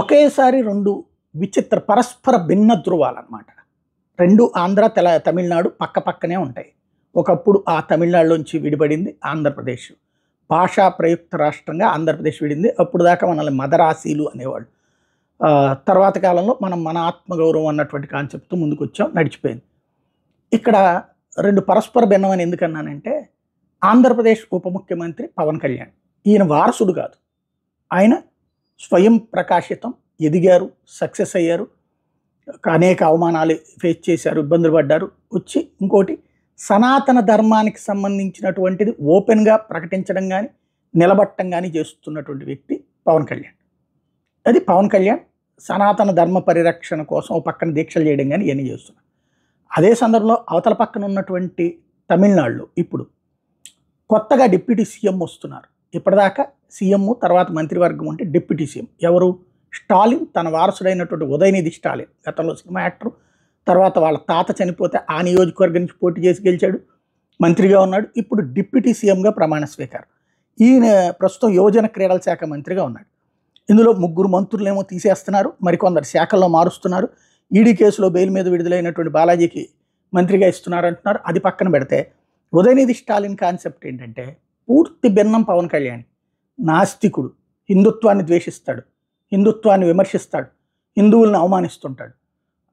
ఒకేసారి రెండు విచిత్ర పరస్పర భిన్న ధృవాలన్నమాట రెండు ఆంధ్ర తెల తమిళనాడు పక్క పక్కనే ఉంటాయి ఒకప్పుడు ఆ తమిళనాడులోంచి విడిపడింది ఆంధ్రప్రదేశ్ భాషా ప్రయుక్త రాష్ట్రంగా ఆంధ్రప్రదేశ్ విడింది అప్పుడు దాకా మనల్ని మదరాసీలు అనేవాళ్ళు తర్వాత కాలంలో మనం మన ఆత్మగౌరవం అన్నటువంటి కాన్సెప్ట్తో ముందుకు వచ్చాం నడిచిపోయింది ఇక్కడ రెండు పరస్పర భిన్నమని ఎందుకన్నానంటే ఆంధ్రప్రదేశ్ ఉప ముఖ్యమంత్రి పవన్ కళ్యాణ్ ఈయన వారసుడు కాదు ఆయన స్వయం ప్రకాశితం ఎదిగారు సక్సెస్ అయ్యారు అనేక అవమానాలు ఫేస్ చేశారు ఇబ్బందులు పడ్డారు వచ్చి ఇంకోటి సనాతన ధర్మానికి సంబంధించినటువంటిది ఓపెన్గా ప్రకటించడం కానీ నిలబట్టం కానీ చేస్తున్నటువంటి వ్యక్తి పవన్ కళ్యాణ్ అది పవన్ కళ్యాణ్ సనాతన ధర్మ పరిరక్షణ కోసం ఓ పక్కన దీక్షలు చేయడం కానీ ఇవన్నీ చేస్తున్నారు అదే సందర్భంలో అవతల పక్కన ఉన్నటువంటి తమిళనాడులో ఇప్పుడు కొత్తగా డిప్యూటీ సీఎం వస్తున్నారు ఇప్పటిదాకా సీఎం తర్వాత మంత్రివర్గం అంటే డిప్యూటీ సీఎం ఎవరు స్టాలిన్ తన వారసుడైనటువంటి ఉదయనిధి స్టాలిన్ గతంలో సినిమా యాక్టర్ తర్వాత వాళ్ళ తాత చనిపోతే ఆ నియోజకవర్గం నుంచి పోటీ చేసి గెలిచాడు మంత్రిగా ఉన్నాడు ఇప్పుడు డిప్యూటీ సీఎంగా ప్రమాణ స్వీకారం ఈయన ప్రస్తుతం యువజన క్రీడల శాఖ మంత్రిగా ఉన్నాడు ఇందులో ముగ్గురు మంత్రులేమో తీసేస్తున్నారు మరికొందరు శాఖల్లో మారుస్తున్నారు ఈడీ కేసులో బెయిల్ మీద విడుదలైనటువంటి బాలాజీకి మంత్రిగా ఇస్తున్నారు అంటున్నారు అది పక్కన పెడితే ఉదయనిధి స్టాలిన్ కాన్సెప్ట్ ఏంటంటే పూర్తి భిన్నం పవన్ కళ్యాణ్ నాస్తికుడు హిందుత్వాన్ని ద్వేషిస్తాడు హిందుత్వాన్ని విమర్శిస్తాడు హిందువులను అవమానిస్తుంటాడు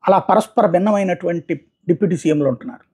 అలా పరస్పర భిన్నమైనటువంటి డిప్యూటీ సీఎంలు ఉంటున్నారు